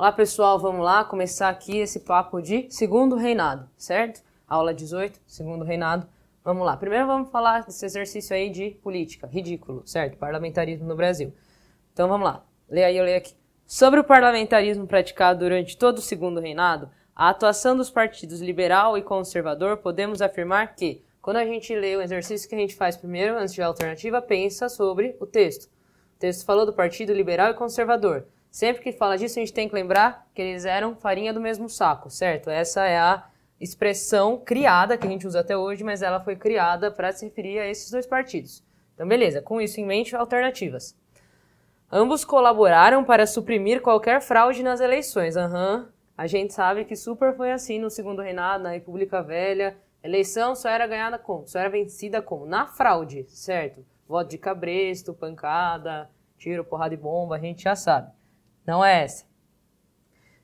Olá pessoal, vamos lá começar aqui esse papo de segundo reinado, certo? Aula 18, segundo reinado. Vamos lá. Primeiro vamos falar desse exercício aí de política, ridículo, certo? Parlamentarismo no Brasil. Então vamos lá. Leia aí, eu leio aqui. Sobre o parlamentarismo praticado durante todo o segundo reinado, a atuação dos partidos liberal e conservador, podemos afirmar que, quando a gente lê o exercício que a gente faz primeiro, antes de alternativa, pensa sobre o texto. O texto falou do Partido Liberal e Conservador. Sempre que fala disso, a gente tem que lembrar que eles eram farinha do mesmo saco, certo? Essa é a expressão criada que a gente usa até hoje, mas ela foi criada para se referir a esses dois partidos. Então, beleza, com isso em mente, alternativas. Ambos colaboraram para suprimir qualquer fraude nas eleições. Aham, uhum. a gente sabe que super foi assim no segundo reinado, na República Velha. Eleição só era ganhada como? Só era vencida como? Na fraude, certo? Voto de cabresto, pancada, tiro, porrada e bomba, a gente já sabe não é essa.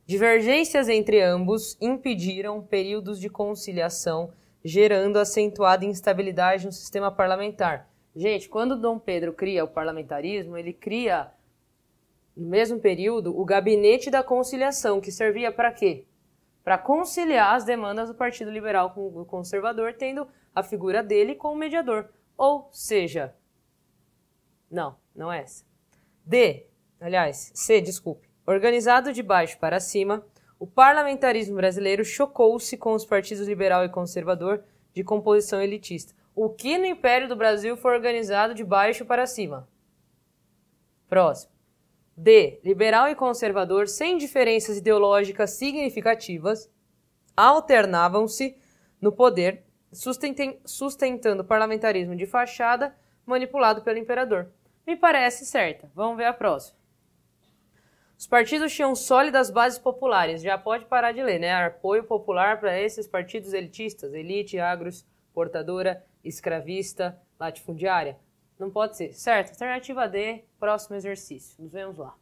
Divergências entre ambos impediram períodos de conciliação, gerando acentuada instabilidade no sistema parlamentar. Gente, quando Dom Pedro cria o parlamentarismo, ele cria, no mesmo período, o gabinete da conciliação, que servia para quê? Para conciliar as demandas do Partido Liberal com o Conservador, tendo a figura dele como mediador. Ou seja, não, não é essa. D aliás, C, desculpe, organizado de baixo para cima, o parlamentarismo brasileiro chocou-se com os partidos liberal e conservador de composição elitista. O que no Império do Brasil foi organizado de baixo para cima? Próximo. D. Liberal e conservador, sem diferenças ideológicas significativas, alternavam-se no poder, sustentando o parlamentarismo de fachada manipulado pelo imperador. Me parece certa. Vamos ver a próxima. Os partidos tinham sólidas bases populares. Já pode parar de ler, né? Apoio popular para esses partidos elitistas, elite, agros, portadora, escravista, latifundiária. Não pode ser. Certo, alternativa D, próximo exercício. Nos vemos lá.